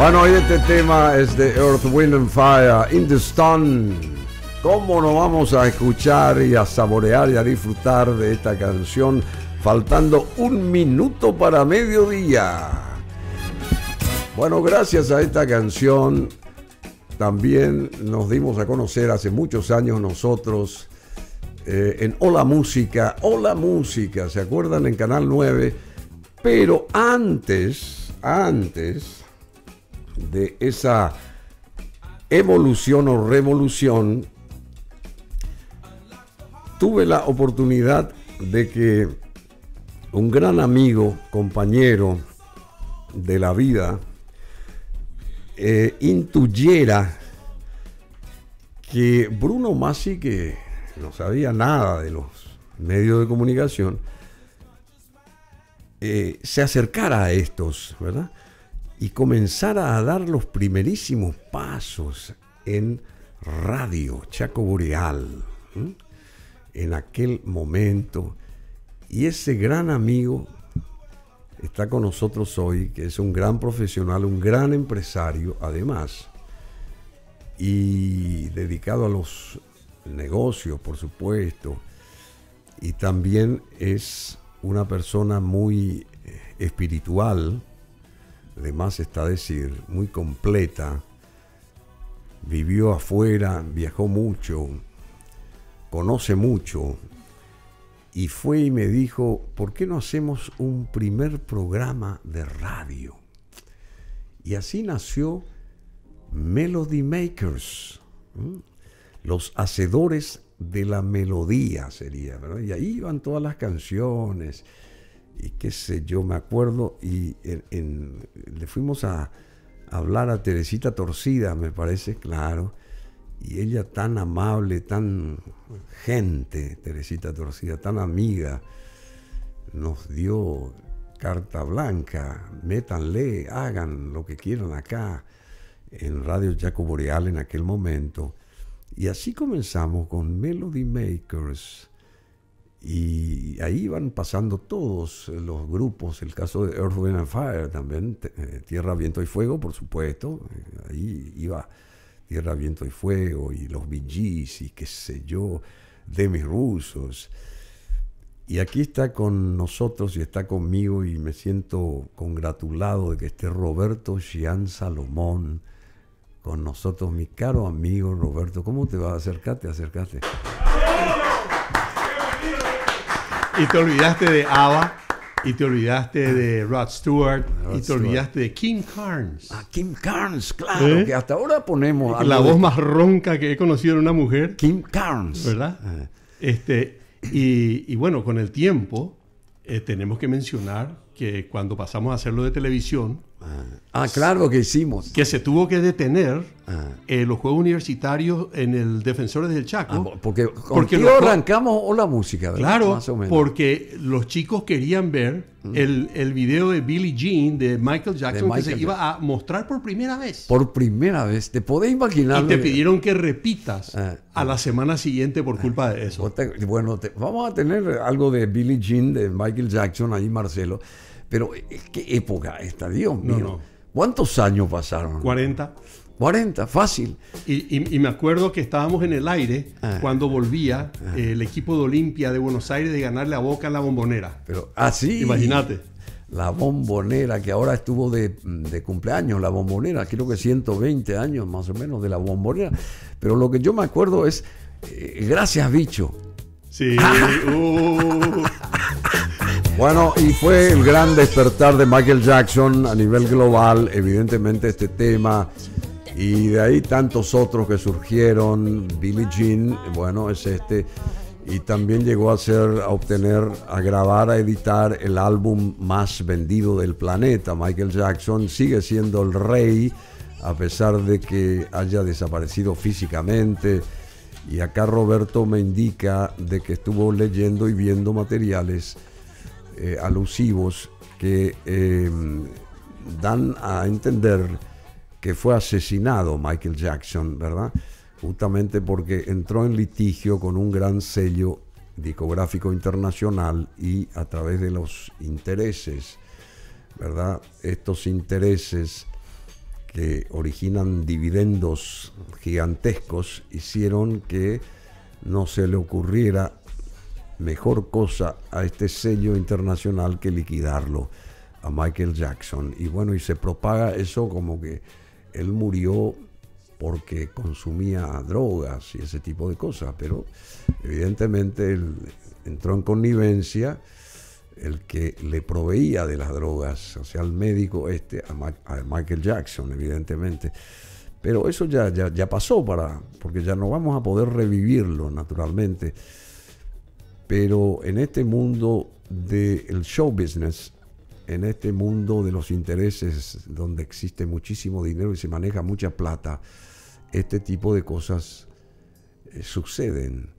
Bueno, hoy este tema es de Earth, Wind and Fire, In the Stone. ¿Cómo nos vamos a escuchar y a saborear y a disfrutar de esta canción faltando un minuto para mediodía? Bueno, gracias a esta canción también nos dimos a conocer hace muchos años nosotros eh, en Hola Música, Hola Música, ¿se acuerdan? En Canal 9. Pero antes, antes, de esa evolución o revolución, tuve la oportunidad de que un gran amigo, compañero de la vida, eh, intuyera que Bruno Masi, que no sabía nada de los medios de comunicación, eh, se acercara a estos, ¿verdad? y comenzara a dar los primerísimos pasos en radio Chaco Boreal, en aquel momento. Y ese gran amigo está con nosotros hoy, que es un gran profesional, un gran empresario además, y dedicado a los negocios, por supuesto, y también es una persona muy eh, espiritual, Además más está decir, muy completa, vivió afuera, viajó mucho, conoce mucho, y fue y me dijo, ¿por qué no hacemos un primer programa de radio? Y así nació Melody Makers, los hacedores de la melodía sería, y ahí iban todas las canciones, y qué sé yo, me acuerdo, y le fuimos a, hablar a Teresita Torcida, me parece, claro, y ella tan amable, tan gente, Teresita Torcida, tan amiga, nos dio carta blanca, métanle, hagan lo que quieran acá, en Radio Jacobo Boreal en aquel momento. Y así comenzamos con Melody Makers y ahí van pasando todos los grupos, el caso de Earth, Wind and Fire también, eh, Tierra, Viento y Fuego, por supuesto, eh, ahí iba Tierra, Viento y Fuego, y los BGs, y qué sé yo, de mis rusos. Y aquí está con nosotros y está conmigo y me siento congratulado de que esté Roberto Gian Salomón con nosotros, mi caro amigo Roberto. ¿Cómo te va? Acércate, acércate y te olvidaste de Ava Y te olvidaste de Rod Stewart y te olvidaste de Kim Carnes. Ah, Kim Carnes, claro, ¿Eh? que hasta ahora ponemos. La voz más ronca que he conocido en una mujer. Kim Carnes. ¿Verdad? Ah. Este, y, bueno, con el tiempo eh, tenemos que mencionar que cuando pasamos a hacerlo de televisión, Ah, claro que hicimos. Que se tuvo que detener ah. eh, los juegos universitarios en el Defensores del Chaco. Ah, porque porque arrancamos o la música, Claro, porque los chicos querían ver mm. el, video de Billie Jean de Michael Jackson que se iba a mostrar por primera vez. Por primera vez, te podés imaginar. Y te pidieron que repitas ah, a la semana siguiente por culpa de eso. Bueno, vamos a tener algo de Billie Jean de Michael Jackson ahí, Marcelo. Pero eh, eh, qué época esta, Dios mío. ¿Cuántos años pasaron? 40. 40, fácil. Y, me acuerdo que estábamos en el aire ah. cuando volvía ah. el equipo de Olimpia de Buenos Aires de ganarle a Boca la bombonera. Pero así. Ah, Imagínate. La bombonera, que ahora estuvo de, cumpleaños, la bombonera, creo que 120 años más o menos de la bombonera. Pero lo que yo me acuerdo es, eh, gracias bicho. Sí. Uh. Bueno, y fue el gran despertar de Michael Jackson a nivel global, evidentemente este tema, y de ahí tantos otros que surgieron, Billy Jean, bueno, es este, y también llegó a ser, a obtener, a grabar, a editar el álbum más vendido del planeta. Michael Jackson sigue siendo el rey, a pesar de que haya desaparecido físicamente. Y acá Roberto me indica de que estuvo leyendo y viendo materiales eh, alusivos que eh, dan a entender que fue asesinado Michael Jackson, ¿verdad? Justamente porque entró en litigio con un gran sello discográfico internacional y a través de los intereses, ¿verdad? Estos intereses que originan dividendos gigantescos hicieron que no se le ocurriera mejor cosa a este sello internacional que liquidarlo a Michael Jackson. Y bueno, y se propaga eso como que él murió porque consumía drogas y ese tipo de cosas, pero evidentemente él entró en connivencia el que le proveía de las drogas, o sea, el médico este, a, Michael Jackson, evidentemente. Pero eso ya, ya, ya pasó para, porque ya no vamos a poder revivirlo naturalmente pero en este mundo del show business, en este mundo de los intereses donde existe muchísimo dinero y se maneja mucha plata, este tipo de cosas eh, suceden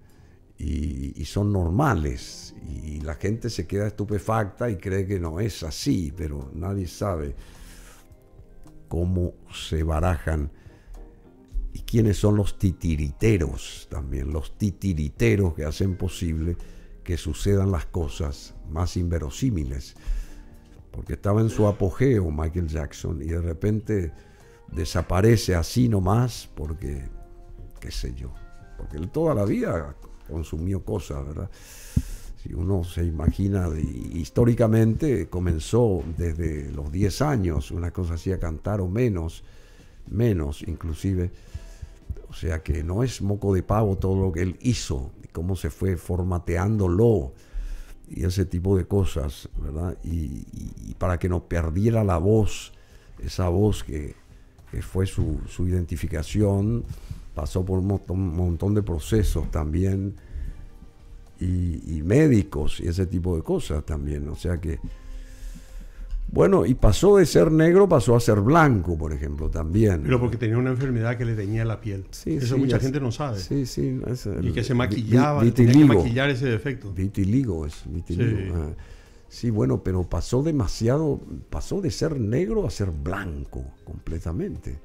y, son normales y, la gente se queda estupefacta y cree que no es así, pero nadie sabe cómo se barajan y quiénes son los titiriteros también, los titiriteros que hacen posible que sucedan las cosas más inverosímiles, porque estaba en su apogeo Michael Jackson y de repente desaparece así nomás porque, qué sé yo, porque él toda la vida consumió cosas, ¿verdad? Si uno se imagina, históricamente comenzó desde los 10 años, una cosa así a cantar o menos, menos inclusive o sea que no es moco de pavo todo lo que él hizo, cómo se fue formateándolo y ese tipo de cosas, ¿verdad? Y, para que no perdiera la voz, esa voz que, fue su, identificación, pasó por un montón, de procesos también, y, y, médicos y ese tipo de cosas también, o sea que bueno, y pasó de ser negro, pasó a ser blanco, por ejemplo, también. Pero porque tenía una enfermedad que le teñía la piel. Eso mucha gente no sabe. Sí, sí. y que se maquillaba, Vitiligo. tenía que maquillar ese defecto. Vitiligo es, Sí. bueno, pero pasó demasiado, pasó de ser negro a ser blanco completamente.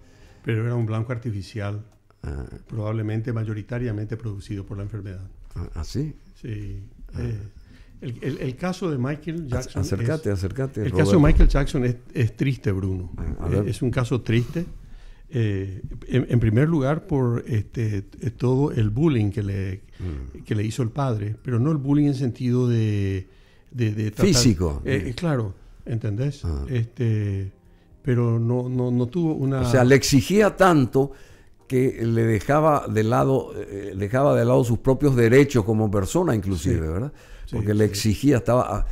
Pero era un blanco artificial, ah. probablemente mayoritariamente producido por la enfermedad. ¿Ah, ¿ah sí? Sí. Ah. Eh. El, caso de Michael Jackson. Acércate, acércate. El caso de Michael Jackson es, triste, Bruno. Ah, es, un caso triste. Eh, en, primer lugar, por este, todo el bullying que le, mm. le hizo el padre, pero no el bullying en sentido de. Físico. Eh, eh, claro, ¿entendés? Ah. Este, pero no, no, no tuvo una. O sea, le exigía tanto que le dejaba de lado, eh, dejaba de lado sus propios derechos como persona, inclusive, ¿verdad? Porque le exigía, estaba ah,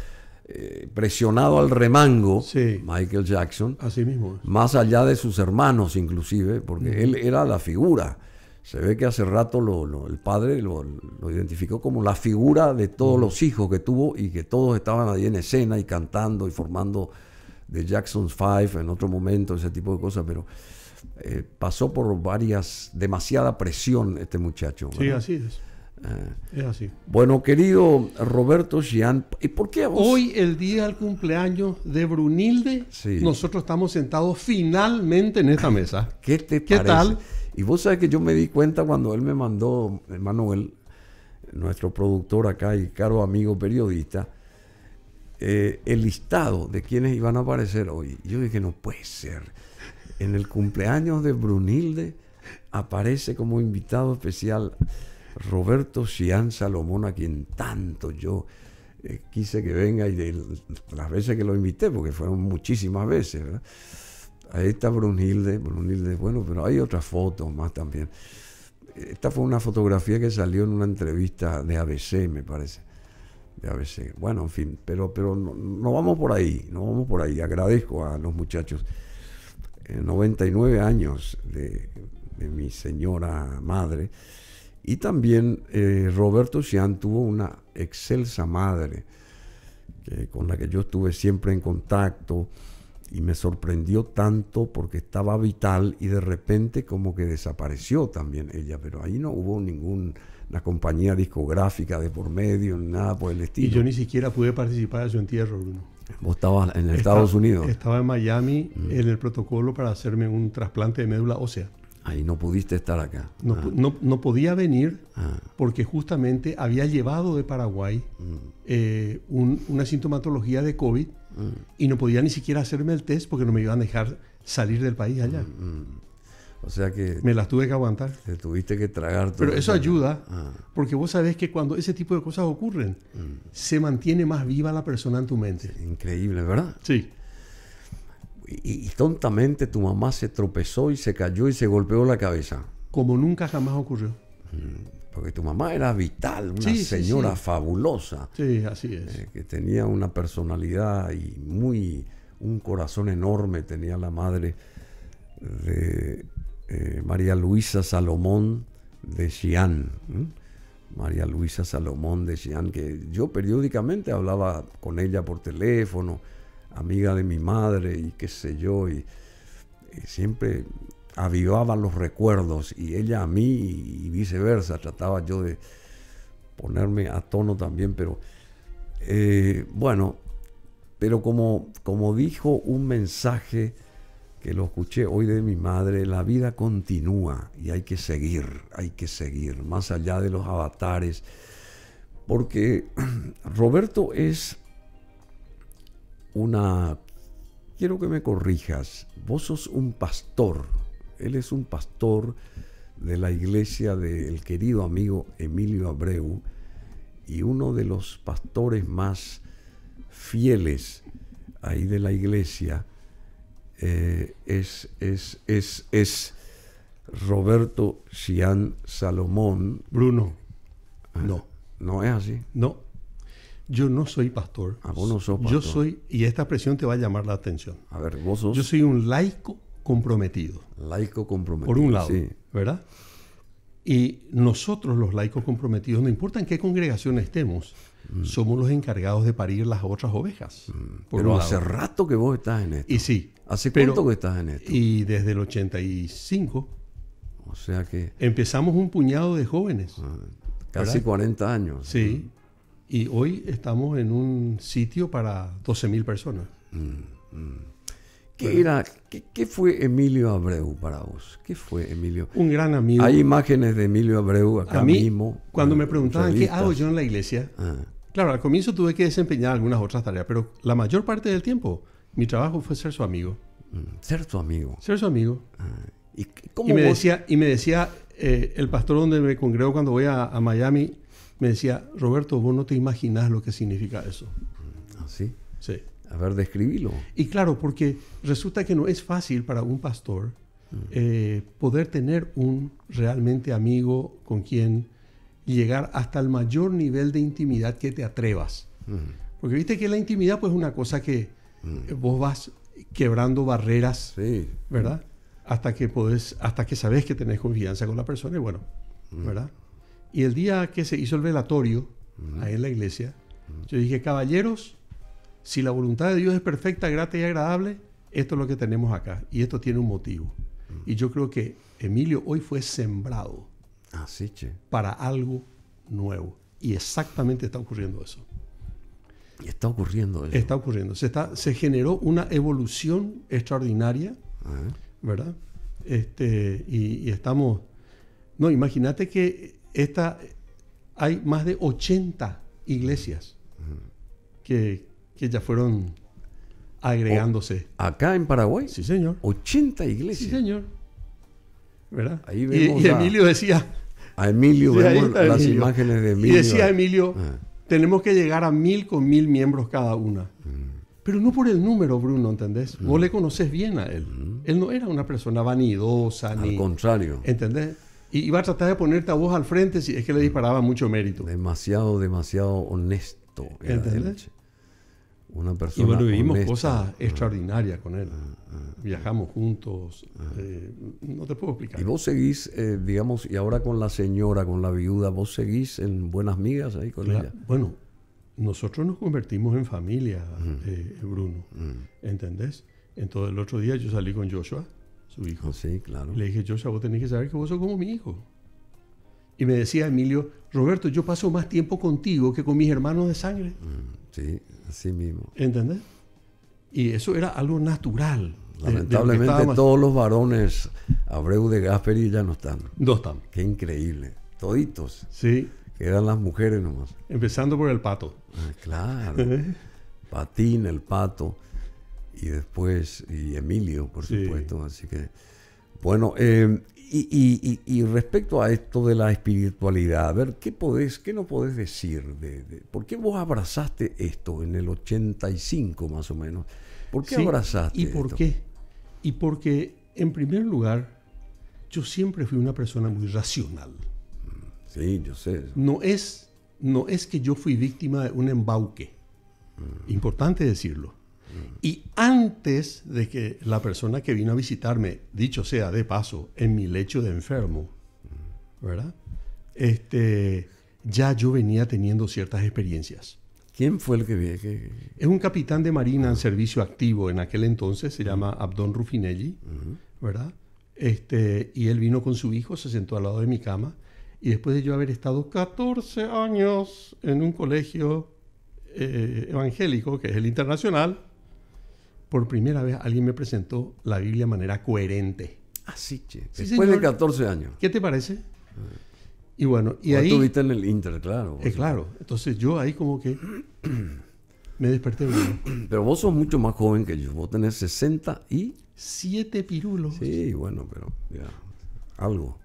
eh, presionado al remango, Michael Jackson. mismo. Más allá de sus hermanos, inclusive, porque él era la figura. Se ve que hace rato lo, el padre lo, identificó como la figura de todos los hijos que tuvo y que todos estaban ahí en escena y cantando y formando The Jackson's Five en otro momento, ese tipo de cosas, pero eh, pasó por varias, demasiada presión este muchacho. Sí, así es. Eh, es así. Bueno, querido Roberto Gian, ¿y por qué a vos? Hoy, el día del cumpleaños de Brunilde, nosotros estamos sentados finalmente en esta mesa. ¿Qué tal? Y vos sabes que yo me di cuenta cuando él me mandó, Manuel, nuestro productor acá y caro amigo periodista, eh, el listado de quienes iban a aparecer hoy. Yo dije, no puede ser en el cumpleaños de Brunilde aparece como invitado especial Roberto Sian Salomón, a quien tanto yo eh, quise que venga y de las veces que lo invité, porque fueron muchísimas veces, ¿verdad? Ahí está Brunilde, Brunilde, bueno, pero hay otras fotos más también. Esta fue una fotografía que salió en una entrevista de ABC, me parece. De ABC. Bueno, en fin, pero, pero no vamos por ahí, no vamos por ahí. Agradezco a los muchachos 99 eh, años de, mi señora madre. Y también eh, Roberto Sian tuvo una excelsa madre con la que yo estuve siempre en contacto y me sorprendió tanto porque estaba vital y de repente como que desapareció también ella, pero ahí no hubo ninguna la compañía discográfica de por medio, nada por el estilo. Y yo ni siquiera pude participar de su entierro, Bruno. Vos estabas en Estados Unidos. Estaba en Miami mm. en el protocolo para hacerme un trasplante de médula ósea. Ahí no pudiste estar acá. No, ah. podía venir ah. porque justamente había llevado de Paraguay mm. eh, una sintomatología de COVID mm. y no podía ni siquiera hacerme el test porque no me iban a dejar salir del país allá. O sea que... Me las tuve que aguantar. Te tuviste que tragar Pero eso ayuda, ah. porque vos sabés que cuando ese tipo de cosas ocurren, mm. se mantiene más viva la persona en tu mente. Increíble, ¿verdad? Sí. Y, tontamente tu mamá se tropezó y se cayó y se golpeó la cabeza. Como nunca jamás ocurrió. Mm, porque tu mamá era vital, una señora fabulosa. Sí, así es. Eh, que tenía una personalidad y muy un corazón enorme tenía la madre de eh, María Luisa Salomón de Xi'an. María Luisa Salomón de Xi'an, que yo periódicamente hablaba con ella por teléfono, amiga de mi madre y qué sé yo, y, eh, siempre avivaba los recuerdos y ella a mí y, viceversa, trataba yo de ponerme a tono también, pero eh, bueno, pero como, como dijo un mensaje, que lo escuché hoy de mi madre, la vida continúa y hay que seguir, hay que seguir, más allá de los avatares, porque Roberto es una, quiero que me corrijas, vos sos un pastor, él es un pastor de la iglesia del querido amigo Emilio Abreu y uno de los pastores más fieles ahí de la iglesia, eh, es, es, es, es, Roberto Sian Salomón. Bruno. Ah, no. No es así. No. Yo no soy pastor. Ah, vos no pastor. Yo soy, y esta expresión te va a llamar la atención. A ver, vos sos. Yo soy un laico comprometido. Laico comprometido. Por un lado, ¿verdad? Y nosotros, los laicos comprometidos, no importa en qué congregación estemos, mm. somos los encargados de parir las otras ovejas. Mm. Pero hace rato que vos estás en esto. Y sí, ¿Hace Pero, cuánto que estás en esto? Y desde el 85. O sea que... Empezamos un puñado de jóvenes. Ah, casi 40 años. Sí. Y hoy estamos en un sitio para 12.000 personas. Mm, mm. ¿Qué, era, qué, fue Emilio Abreu para vos? ¿Qué fue Emilio? Un gran amigo. Hay imágenes de Emilio Abreu acá A mí, mismo. Cuando me preguntaban qué hago yo en la iglesia, ah. claro, al comienzo tuve que desempeñar algunas otras tareas, pero la mayor parte del tiempo mi trabajo fue ser su amigo. Mm, ser tu amigo. Ser su amigo. Ah, ¿y, me decía, y me decía eh, el pastor donde me congrego cuando voy a, Miami, me decía, Roberto, vos no te imaginas lo que significa eso. Mm, ¿Ah, sí? Sí. A ver, describilo. Y claro, porque resulta que no es fácil para un pastor mm. eh, poder tener un realmente amigo con quien llegar hasta el mayor nivel de intimidad que te atrevas. Porque viste que la intimidad pues es una cosa que Mm. vos vas quebrando barreras, ¿verdad? Hasta que podés, hasta que sabes que tenés confianza con la persona y bueno, mm. ¿verdad? Y el día que se hizo el velatorio, mm. ahí en la iglesia, yo dije, caballeros, si la voluntad de Dios es perfecta, grata y agradable, esto es lo que tenemos acá y esto tiene un motivo. Y yo creo que Emilio hoy fue sembrado ah, para algo nuevo. Y exactamente está ocurriendo eso. Y está ocurriendo Está ocurriendo. Se, está, se generó una evolución extraordinaria, ah. ¿verdad? Este, y, estamos... No, imagínate que esta, hay más de 80 iglesias que, ya fueron agregándose. acá en Paraguay. Sí, señor. 80 iglesias. Sí, señor. ¿Verdad? Ahí vemos y, Emilio decía. A Emilio, las imágenes de Emilio. Y decía Emilio, ah tenemos que llegar a mil con mil miembros cada una. Mm. Pero no por el número, Bruno, ¿entendés? Mm. Vos le conoces bien a él. Mm. Él no era una persona vanidosa. Al contrario. ¿Entendés? Y iba a tratar de ponerte a vos al frente si es que le disparaba mucho mérito. Demasiado, demasiado honesto. ¿Entendés? Una persona. Y bueno, vivimos cosas ah. extraordinarias con él. Ah, ah, Viajamos juntos. Eh, no te puedo explicar. ¿Y vos seguís, eh, digamos, y ahora con la señora, con la viuda, vos seguís en buenas migas ahí con ella? Bueno, nosotros nos convertimos en familia, mm. eh, Bruno. Mm. ¿Entendés? Entonces el otro día yo salí con Joshua, su hijo. Sí, claro. Le dije, Joshua, vos tenés que saber que vos sos como mi hijo. Y me decía Emilio, Roberto, yo paso más tiempo contigo que con mis hermanos de sangre. Mm, sí, así mismo. ¿Entendés? Y eso era algo natural. Eh, Lamentablemente todos los varones Abreu de Gasperi ya no están. No están. Qué increíble. Toditos. Sí. Quedan las mujeres nomás. Empezando por el pato. Ah, claro. ¿Eh? Patín, el pato. Y después, y Emilio, por supuesto. Así que, bueno, eh, y, respecto a esto de la espiritualidad, a ver, ¿qué, podés, qué no podés decir? ¿Por qué vos abrazaste esto en el 85 más o menos? ¿Por qué sí, abrazaste ¿Y por qué? Y porque, en primer lugar, yo siempre fui una persona muy racional. Sí, yo sé. No es, no es que yo fui víctima de un embauque. Mm. Importante decirlo. Y antes de que la persona que vino a visitarme, dicho sea de paso, en mi lecho de enfermo, ¿verdad? Este, ya yo venía teniendo ciertas experiencias. ¿Quién fue el que, que... Es un capitán de marina en servicio activo en aquel entonces, se llama Abdón Rufinelli, ¿verdad? Este, y él vino con su hijo, se sentó al lado de mi cama, y después de yo haber estado 14 años en un colegio eh, evangélico, que es el internacional, por primera vez alguien me presentó la Biblia de manera coherente. Así, ah, che. Después de 14 años. ¿Qué te parece? Ah. Y bueno, y ahí... ahí... Estuviste en el Inter, claro. Eh, claro. Entonces yo ahí como que me desperté. Pero vos sos mucho más joven que yo. Vos tenés 67 pirulos. Sí, bueno, pero ya, algo.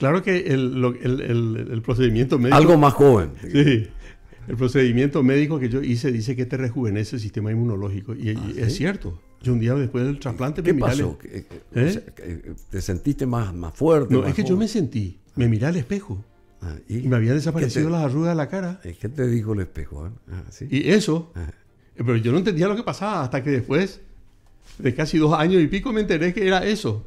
Claro que el, procedimiento médico... Algo más joven. Sí. El procedimiento médico que yo hice dice que te rejuvenece el sistema inmunológico. Y, ah, es cierto. Yo un día después del trasplante me miré. pasó? ¿Eh? ¿Te sentiste más, más fuerte? No, es que yo me sentí. Me miré al espejo. Ah, ¿y? me habían desaparecido las arrugas de la cara. es que te dijo el espejo? Ah, y eso. Eh, pero yo no entendía lo que pasaba hasta que después de casi dos años y pico me enteré que era eso.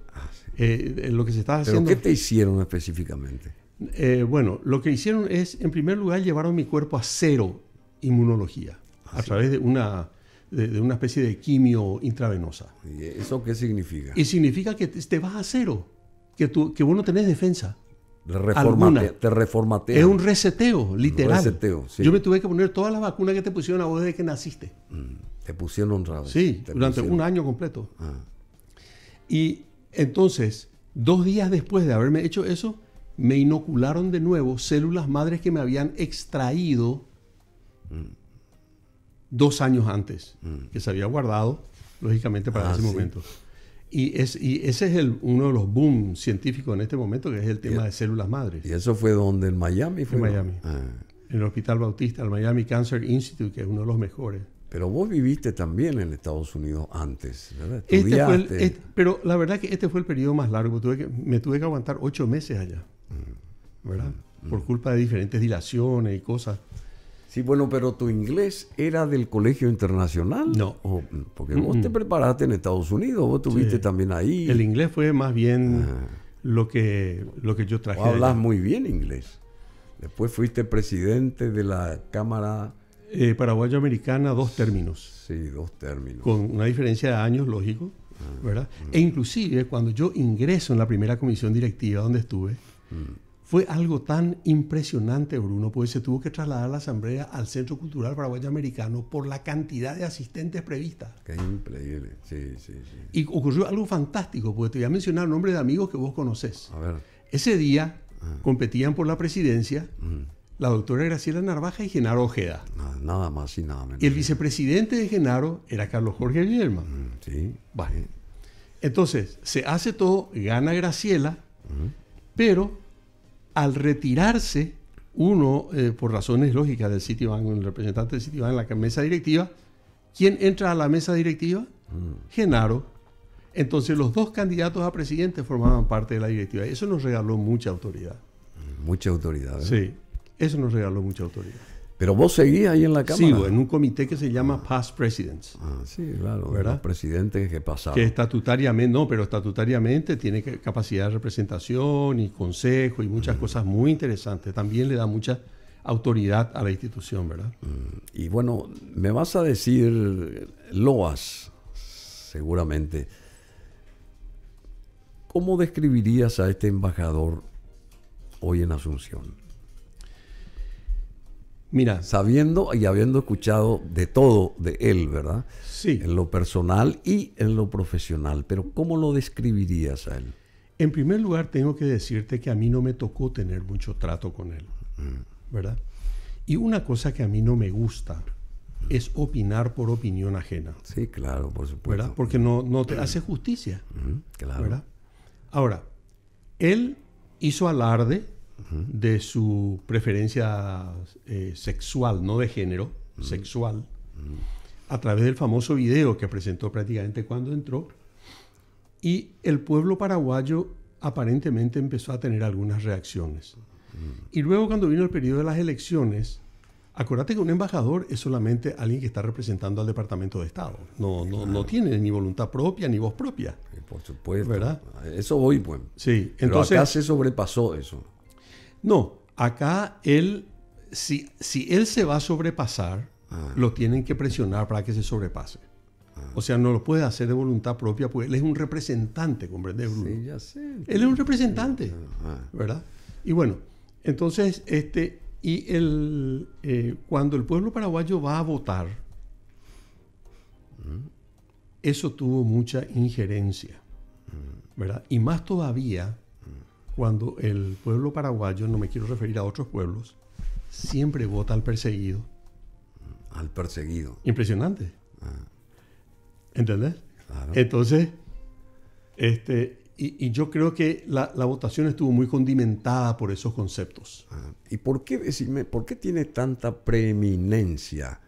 Eh, lo que se estaba haciendo. qué te hicieron específicamente? Eh, bueno, lo que hicieron es, en primer lugar, llevaron mi cuerpo a cero inmunología ah, a través de una, de, una especie de quimio intravenosa. ¿Y eso qué significa? Y significa que te, vas a cero, que, tú, que vos no tenés defensa. te reformateas. Es un reseteo, literal. Reseteo, Yo me tuve que poner todas las vacunas que te pusieron a vos desde que naciste. Mm, te pusieron un rabo. Sí, durante un año completo. Ah. Y entonces, dos días después de haberme hecho eso, me inocularon de nuevo células madres que me habían extraído dos años antes, mm. que se había guardado, lógicamente, para ah, ese momento. Y, ese es uno de los boom científicos en este momento, que es el tema e de células madres. ¿Y eso fue donde? ¿En Miami? Fue ah. en Miami. el Hospital Bautista, el Miami Cancer Institute, que es uno de los mejores. Pero vos viviste también en Estados Unidos antes, ¿verdad? Este este, pero la verdad que este fue el periodo más largo. me tuve que aguantar ocho meses allá. ¿verdad? Por culpa de diferentes dilaciones y cosas. Sí, bueno, pero tu inglés era del colegio internacional. No. Mm, porque vos te preparaste en Estados Unidos, vos tuviste también ahí. El inglés fue más bien ah. lo, que, lo que yo traje. hablas muy bien inglés. Después fuiste presidente de la Cámara. Eh, Paraguayo-Americana, dos términos. Sí, dos términos. Con una diferencia de años, lógico. Ah, ¿verdad? Mm. E inclusive cuando yo ingreso en la primera comisión directiva donde estuve, mm. Fue algo tan impresionante, Bruno, pues se tuvo que trasladar la asamblea al Centro Cultural Paraguayo Americano por la cantidad de asistentes previstas. Qué increíble, sí, sí, sí. Y ocurrió algo fantástico, porque te voy a mencionar nombre de amigos que vos conocés. A ver. Ese día ah. competían por la presidencia mm. la doctora Graciela Narvaja y Genaro Ojeda. nada más y nada menos. Y el vicepresidente de Genaro era Carlos Jorge Guillermo. Mm, sí. Vale. Entonces, se hace todo, gana Graciela, mm. pero al retirarse uno, eh, por razones lógicas del Citibank, el representante del Citibank en la mesa directiva, ¿quién entra a la mesa directiva? Mm. Genaro. Entonces los dos candidatos a presidente formaban parte de la directiva. Eso nos regaló mucha autoridad. Mucha autoridad. ¿eh? Sí, eso nos regaló mucha autoridad. Pero vos seguís ahí en la Cámara. Sí, en un comité que se llama Past Presidents. Ah, sí, claro, ¿verdad? presidentes que pasaron. Que estatutariamente, no, pero estatutariamente tiene capacidad de representación y consejo y muchas mm. cosas muy interesantes. También le da mucha autoridad a la institución, ¿verdad? Mm, y bueno, me vas a decir loas, seguramente. ¿Cómo describirías a este embajador hoy en Asunción? Mira. Sabiendo y habiendo escuchado de todo de él, ¿verdad? Sí. En lo personal y en lo profesional. Pero ¿cómo lo describirías a él? En primer lugar, tengo que decirte que a mí no me tocó tener mucho trato con él, mm. ¿verdad? Y una cosa que a mí no me gusta es opinar por opinión ajena. Sí, claro, por supuesto. ¿verdad? Porque no, no te hace justicia. Mm, claro. ¿verdad? Ahora, él hizo alarde de su preferencia eh, sexual, no de género, sexual, a través del famoso video que presentó prácticamente cuando entró. Y el pueblo paraguayo aparentemente empezó a tener algunas reacciones. Y luego cuando vino el periodo de las elecciones, acuérdate que un embajador es solamente alguien que está representando al Departamento de Estado. No, tiene ni voluntad propia ni voz propia. Eh, por supuesto. ¿Verdad? Eso voy, pues. Sí, entonces. acá se sobrepasó eso. No, acá él, si, si él se va a sobrepasar, ah. lo tienen que presionar para que se sobrepase. Ah. O sea, no lo puede hacer de voluntad propia, porque él es un representante, comprende Bruno? Sí, ya sé. Él es un representante, ¿verdad? Y bueno, entonces, este, y eh, cuando el pueblo paraguayo va a votar, mm. eso tuvo mucha injerencia, mm. ¿verdad? Y más todavía cuando el pueblo paraguayo, no me quiero referir a otros pueblos, siempre vota al perseguido. Al perseguido. Impresionante. Ah. ¿Entendés? Entonces, este, y, yo creo que la, votación estuvo muy condimentada por esos conceptos. Ah, ¿Y por qué, decirme? por qué tiene tanta preeminencia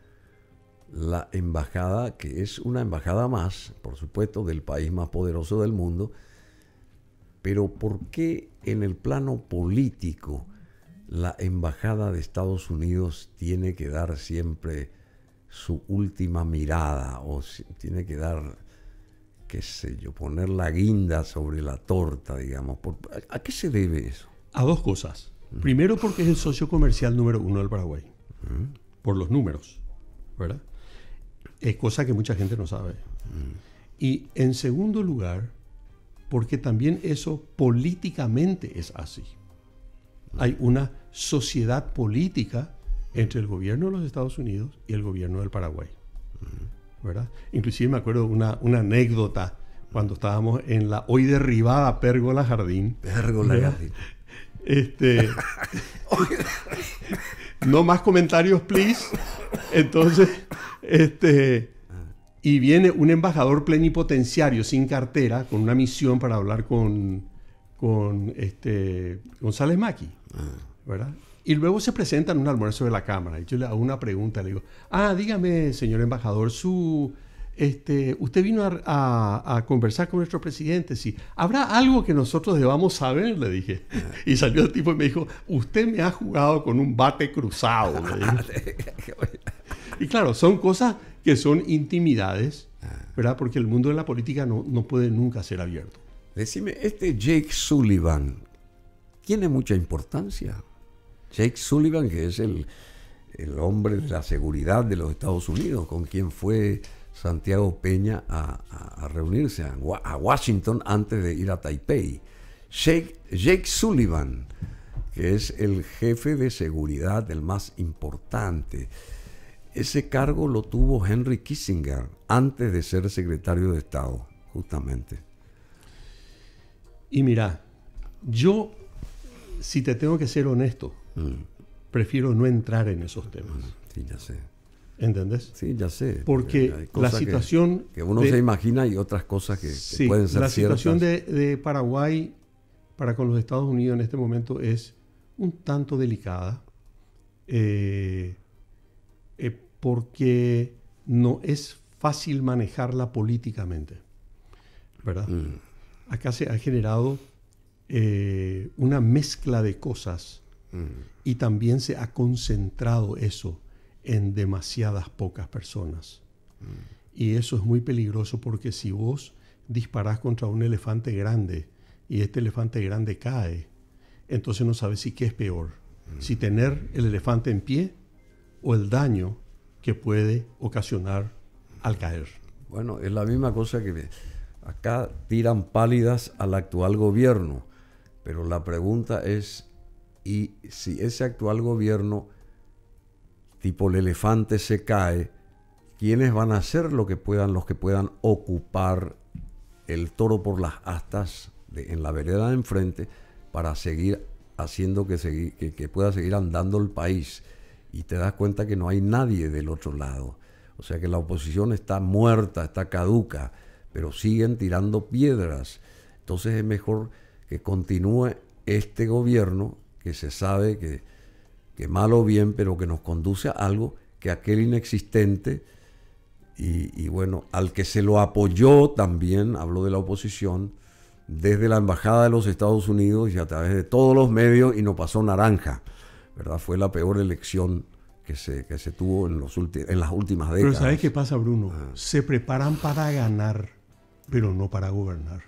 la embajada, que es una embajada más, por supuesto, del país más poderoso del mundo? Pero ¿por qué en el plano político la Embajada de Estados Unidos tiene que dar siempre su última mirada o tiene que dar, qué sé yo, poner la guinda sobre la torta, digamos? ¿A qué se debe eso? A dos cosas. Primero porque es el socio comercial número uno del Paraguay, mm. por los números, ¿verdad? Es cosa que mucha gente no sabe. Mm. Y en segundo lugar, porque también eso políticamente es así. Hay una sociedad política entre el gobierno de los Estados Unidos y el gobierno del Paraguay. ¿verdad? Inclusive me acuerdo una, una anécdota cuando estábamos en la hoy derribada Pérgola Jardín. Pérgola Jardín. Este, no más comentarios, please. Entonces, este, y viene un embajador plenipotenciario sin cartera con una misión para hablar con, con este, González Maki, ah. ¿verdad? Y luego se presentan en un almuerzo de la Cámara. Y yo le hago una pregunta, le digo, ah, dígame, señor embajador, su, este, usted vino a, conversar con nuestro presidente, ¿Habrá algo que nosotros debamos saber? Le dije. Ah. Y salió el tipo y me dijo, usted me ha jugado con un bate cruzado. y claro, son cosas que son intimidades, ah. ¿verdad? Porque el mundo de la política no, puede nunca ser abierto. Decime, este Jake Sullivan tiene mucha importancia. Jake Sullivan, que es el, hombre de la seguridad de los Estados Unidos, con quien fue Santiago Peña a, reunirse a, Washington antes de ir a Taipei. Jake, Jake Sullivan, que es el jefe de seguridad, del más importante. Ese cargo lo tuvo Henry Kissinger antes de ser secretario de Estado, justamente. Y mira, yo, si te tengo que ser honesto, mm. prefiero no entrar en esos temas. Mm, sí, ya sé. ¿Entendés? Sí, ya sé. Porque la situación... Que, uno se imagina y otras cosas que, pueden ser la La situación de, de Paraguay para con los Estados Unidos en este momento es un tanto delicada. Eh, eh, porque no es fácil manejarla políticamente. ¿Verdad? Mm. Acá se ha generado eh, una mezcla de cosas mm. y también se ha concentrado eso en demasiadas pocas personas. Mm. Y eso es muy peligroso porque si vos disparás contra un elefante grande y este elefante grande cae, entonces no sabes si qué es peor, si tener el elefante en pie o el daño que puede ocasionar al caer. Bueno, es la misma cosa que acá tiran pálidas al actual gobierno, pero la pregunta es, ¿y si ese actual gobierno, tipo el elefante, se cae? ¿Quiénes van a hacer lo que puedan, los que puedan ocupar el toro por las astas en la vereda de enfrente para seguir haciendo que, que pueda seguir andando el país? y te das cuenta que no hay nadie del otro lado. O sea que la oposición está muerta, está caduca, pero siguen tirando piedras. Entonces es mejor que continúe este gobierno que se sabe que, que mal o bien, pero que nos conduce a algo que aquel inexistente, y, y, bueno, al que se lo apoyó también, habló de la oposición, desde la Embajada de los Estados Unidos y a través de todos los medios y no pasó naranja. ¿verdad? Fue la peor elección que se, se tuvo en, los en las últimas décadas. Pero ¿sabes qué pasa, Bruno? Ah. Se preparan para ganar, pero no para gobernar.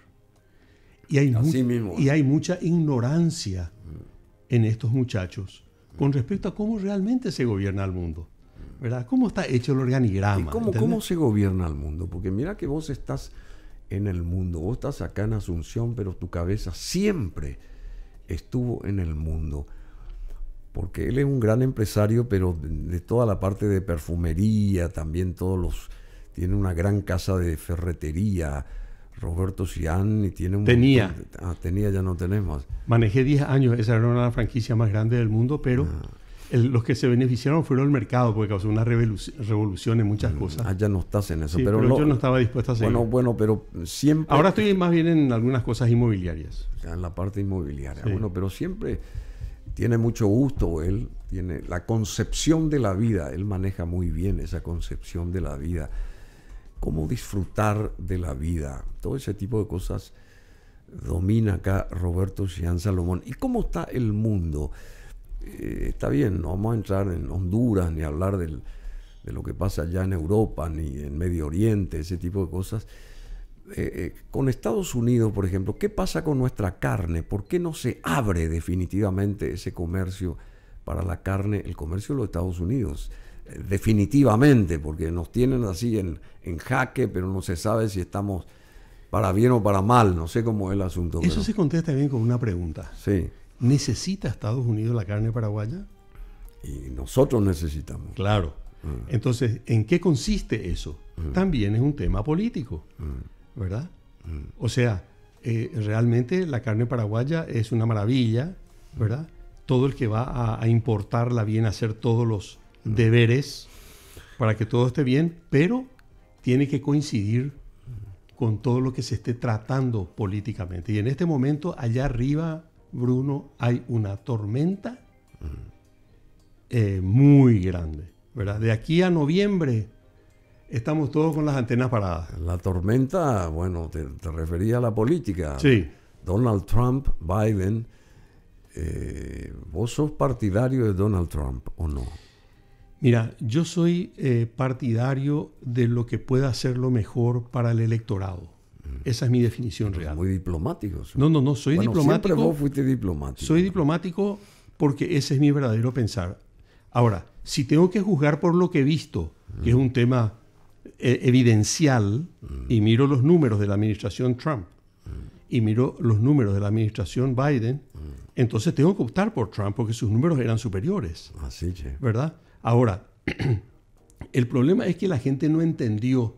Y hay, y ¿eh? hay mucha ignorancia mm. en estos muchachos con respecto a cómo realmente se gobierna el mundo. ¿Verdad? ¿Cómo está hecho el organigrama? cómo, ¿Cómo se gobierna el mundo? Porque mira que vos estás en el mundo, vos estás acá en Asunción, pero tu cabeza siempre estuvo en el mundo porque él es un gran empresario, pero de toda la parte de perfumería, también todos los... Tiene una gran casa de ferretería, Roberto Cian, tiene un... Tenía. Ah, tenía, ya no tenemos. Manejé 10 años, esa era una franquicia más grande del mundo, pero... Ah. los que se beneficiaron fueron el mercado, porque causó una revolución en muchas mm, cosas. Ah, ya no estás en eso. pero, yo no estaba dispuesto a hacerlo. Bueno, bueno, pero siempre... Ahora estoy más bien en algunas cosas inmobiliarias. En la parte inmobiliaria. Bueno, pero siempre tiene mucho gusto, él tiene la concepción de la vida, él maneja muy bien esa concepción de la vida, cómo disfrutar de la vida, todo ese tipo de cosas domina acá Roberto Gian Salomón. ¿Y cómo está el mundo? Eh, está bien, no vamos a entrar en Honduras ni hablar de lo que pasa allá en Europa ni en Medio Oriente, ese tipo de cosas eh, eh, con Estados Unidos, por ejemplo, ¿qué pasa con nuestra carne? ¿Por qué no se abre definitivamente ese comercio para la carne, el comercio de los Estados Unidos? Eh, definitivamente, porque nos tienen así en, en, jaque, pero no se sabe si estamos para bien o para mal, no sé cómo es el asunto. Eso se contesta bien con una pregunta. Sí. ¿Necesita Estados Unidos la carne paraguaya? Y nosotros necesitamos. Claro. Mm. Entonces, ¿en qué consiste eso? Mm. También es un tema político. Mm. ¿verdad? Mm. O sea, eh, realmente la carne paraguaya es una maravilla, mm. ¿verdad? Todo el que va a, importarla bien hacer todos los mm. deberes para que todo esté bien, pero tiene que coincidir con todo lo que se esté tratando políticamente. Y en este momento, allá arriba, Bruno, hay una tormenta eh, muy grande. ¿verdad? De aquí a noviembre estamos todos con las antenas paradas. La tormenta, bueno, te, refería a la política. Sí. Donald Trump, Biden. Eh, ¿Vos sos partidario de Donald Trump o no? Mira, yo soy eh, partidario de lo que pueda ser lo mejor para el electorado. Mm. Esa es mi definición real. Muy diplomático. No, no, no, soy diplomático diplomático. Siempre vos fuiste diplomático. Soy diplomático porque ese es mi verdadero pensar. Ahora, si tengo que juzgar por lo que he visto, que es mm. un tema e-, evidencial y mm. miro los números de la administración Trump mm. y miro los números de la administración Biden, mm. entonces tengo que optar por Trump porque sus números eran superiores. Así ah, ¿Verdad? Ahora, el problema es que la gente no entendió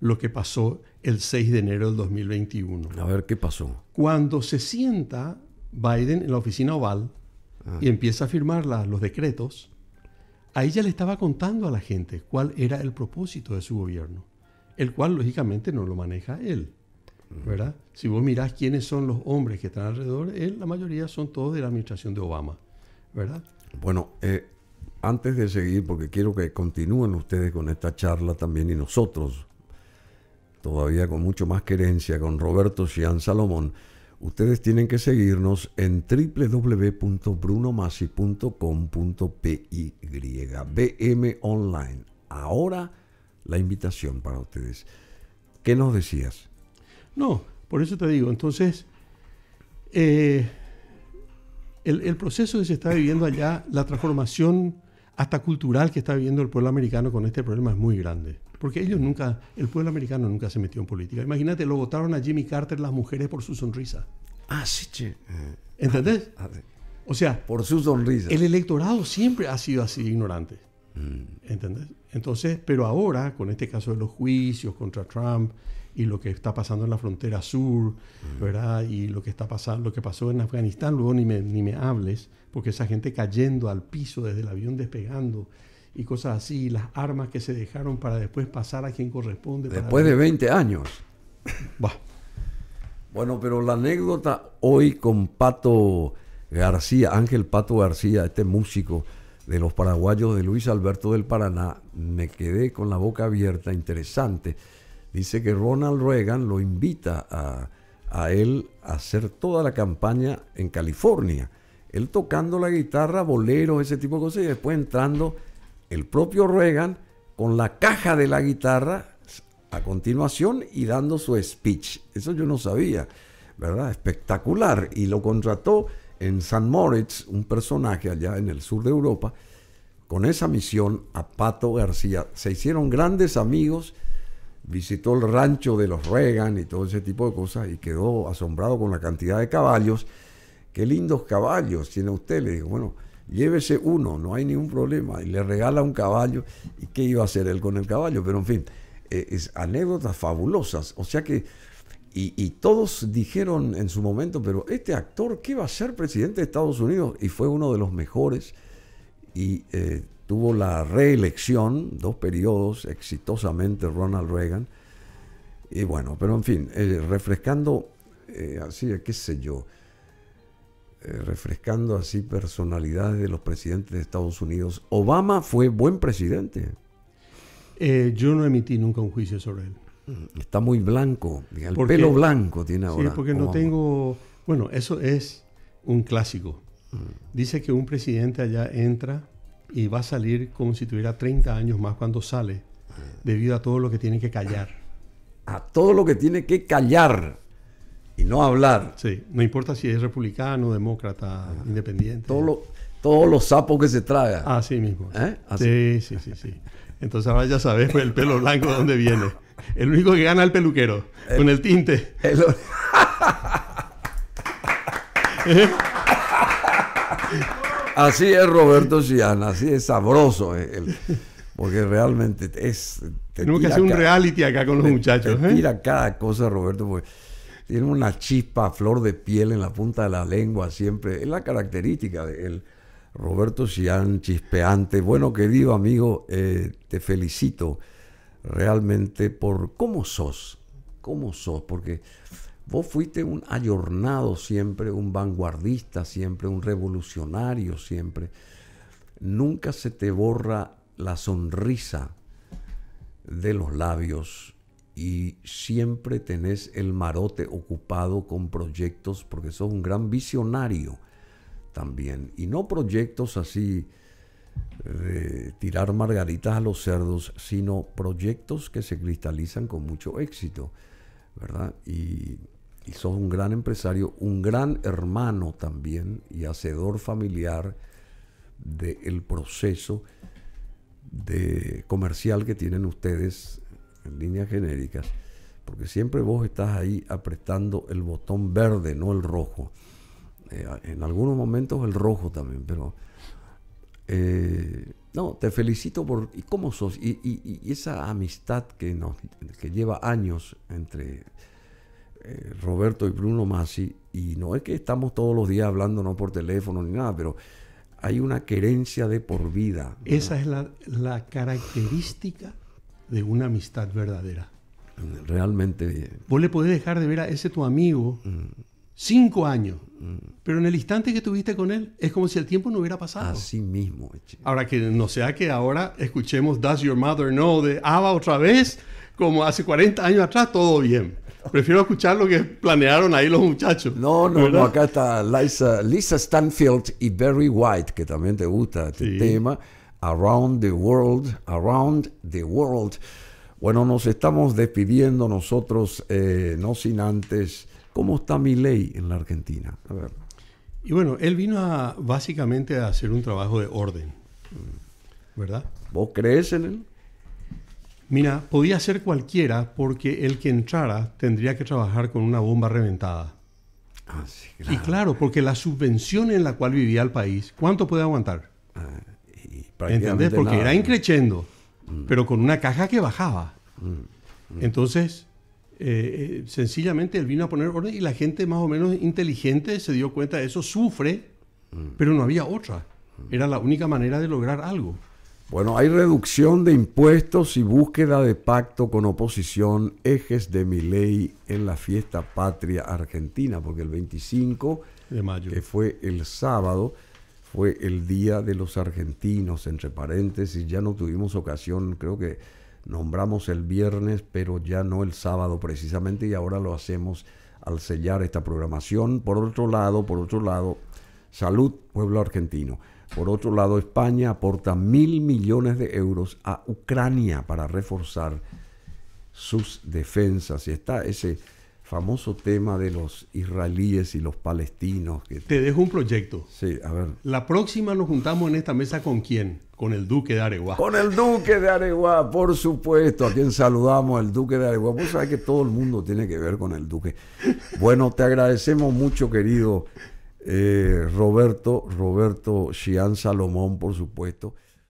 lo que pasó el 6 de enero del 2021. A ver, ¿qué pasó? Cuando se sienta Biden en la oficina oval ah. y empieza a firmar los decretos, Ahí ya le estaba contando a la gente cuál era el propósito de su gobierno, el cual lógicamente no lo maneja él. ¿verdad? Si vos mirás quiénes son los hombres que están alrededor, él, la mayoría son todos de la administración de Obama. ¿verdad? Bueno, eh, antes de seguir, porque quiero que continúen ustedes con esta charla también y nosotros, todavía con mucho más querencia, con Roberto Cian Salomón ustedes tienen que seguirnos en www.brunomasi.com.py BM Online. Ahora la invitación para ustedes. ¿Qué nos decías? No, por eso te digo, entonces, eh, el, proceso que se está viviendo allá, la transformación hasta cultural que está viviendo el pueblo americano con este problema es muy grande. Porque ellos nunca, el pueblo americano nunca se metió en política. Imagínate, lo votaron a Jimmy Carter las mujeres por su sonrisa. Ah, sí, che. Eh, ¿Entendés? Ah, ah, o sea, por su sonrisa. El electorado siempre ha sido así ignorante. Mm. ¿Entendés? Entonces, pero ahora, con este caso de los juicios contra Trump y lo que está pasando en la frontera sur, mm. ¿verdad? Y lo que está pasando, lo que pasó en Afganistán, luego ni ni me hables, porque esa gente cayendo al piso desde el avión despegando, y cosas así, las armas que se dejaron para después pasar a quien corresponde. Después de 20 años. Bueno, pero la anécdota hoy con Pato García, Ángel Pato García, este músico de los paraguayos de Luis Alberto del Paraná, me quedé con la boca abierta, interesante. Dice que Ronald Reagan lo invita a, a él a hacer toda la campaña en California. Él tocando la guitarra, bolero, ese tipo de cosas, y después entrando el propio Reagan con la caja de la guitarra a continuación y dando su speech. Eso yo no sabía, ¿verdad? Espectacular. Y lo contrató en San Moritz, un personaje allá en el sur de Europa, con esa misión a Pato García. Se hicieron grandes amigos, visitó el rancho de los Reagan y todo ese tipo de cosas y quedó asombrado con la cantidad de caballos. Qué lindos caballos tiene usted, le dijo. bueno llévese uno, no hay ningún problema, y le regala un caballo, ¿y qué iba a hacer él con el caballo? Pero en fin, eh, es anécdotas fabulosas, o sea que, y, todos dijeron en su momento, pero este actor, ¿qué va a ser presidente de Estados Unidos? Y fue uno de los mejores, y eh, tuvo la reelección, dos periodos exitosamente Ronald Reagan, y bueno, pero en fin, eh, refrescando, así, qué sé yo, eh, refrescando así personalidades de los presidentes de Estados Unidos. Obama fue buen presidente. Eh, yo no emití nunca un juicio sobre él. Mm, está muy blanco, el pelo blanco tiene ahora. Sí, porque no tengo... Bueno, eso es un clásico. Mm. Dice que un presidente allá entra y va a salir como si tuviera 30 años más cuando sale, ah. debido a todo lo que tiene que callar. A todo lo que tiene que callar y no hablar. Sí, no importa si es republicano, demócrata, independiente. Todo lo, todos los sapos que se traga. Ah, ¿Eh? Así mismo. Sí, sí, sí, Entonces ahora ya sabes el pelo blanco de dónde viene. El único que gana es el peluquero, con el tinte. Así es Roberto Chiana, así es sabroso. Eh, porque realmente es... Tenemos que hacer un reality acá con los muchachos. Mira ¿eh? cada cosa, Roberto, porque tiene una chispa flor de piel en la punta de la lengua siempre. Es la característica de él. Roberto Sian, chispeante. Bueno, querido amigo, eh, te felicito realmente por cómo sos, cómo sos, porque vos fuiste un ayornado siempre, un vanguardista siempre, un revolucionario siempre. Nunca se te borra la sonrisa de los labios y siempre tenés el marote ocupado con proyectos porque sos un gran visionario también. Y no proyectos así de tirar margaritas a los cerdos, sino proyectos que se cristalizan con mucho éxito, ¿verdad? Y, sos un gran empresario, un gran hermano también y hacedor familiar del proceso de comercial que tienen ustedes en líneas genéricas, porque siempre vos estás ahí apretando el botón verde, no el rojo. Eh, en algunos momentos el rojo también, pero... Eh, no, te felicito por y cómo sos y, esa amistad que nos que lleva años entre eh, Roberto y Bruno Masi y no es que estamos todos los días hablando no por teléfono ni nada, pero hay una querencia de por vida. Esa es la característica de una amistad verdadera. Realmente. Eh, Vos le podés dejar de ver a ese tu amigo mm. cinco años, mm. pero en el instante que estuviste con él es como si el tiempo no hubiera pasado. Así mismo. Ahora que no sea que ahora escuchemos Does Your Mother Know de Ava otra vez, como hace 40 años atrás, todo bien. Prefiero escuchar lo que planearon ahí los muchachos. No, no, no acá está Lisa, Stanfield y Barry White, que también te gusta este tema. Around the World, Around the World. Bueno, nos estamos despidiendo nosotros, eh, no sin antes. ¿Cómo está mi ley en la Argentina? A ver. Y bueno, él vino a, básicamente a hacer un trabajo de orden, ¿verdad? ¿Vos crees en él? Mira, podía ser cualquiera porque el que entrara tendría que trabajar con una bomba reventada. Ah, y claro, porque la subvención en la cual vivía el país, ¿cuánto puede aguantar? Ah. Porque era increchendo, mm. pero con una caja que bajaba. Mm, mm. Entonces, eh, eh, sencillamente él vino a poner orden y la gente más o menos inteligente se dio cuenta de eso, sufre, pero no había otra. Era la única manera de lograr algo. Bueno, hay reducción de impuestos y búsqueda de pacto con oposición, ejes de mi ley en la fiesta patria argentina, porque el 25, de mayo. que fue el sábado, fue el Día de los Argentinos, entre paréntesis, ya no tuvimos ocasión, creo que nombramos el viernes, pero ya no el sábado precisamente, y ahora lo hacemos al sellar esta programación. Por otro lado, por otro lado, salud, pueblo argentino. Por otro lado, España aporta mil millones de euros a Ucrania para reforzar sus defensas. Y está ese famoso tema de los israelíes y los palestinos. Que... Te dejo un proyecto. Sí, a ver. La próxima nos juntamos en esta mesa con quién? Con el Duque de Areguá. Con el Duque de Areguá, por supuesto. A quien saludamos, el Duque de Areguá. Vos sabés que todo el mundo tiene que ver con el Duque. Bueno, te agradecemos mucho, querido eh, Roberto, Roberto Shian Salomón, por supuesto.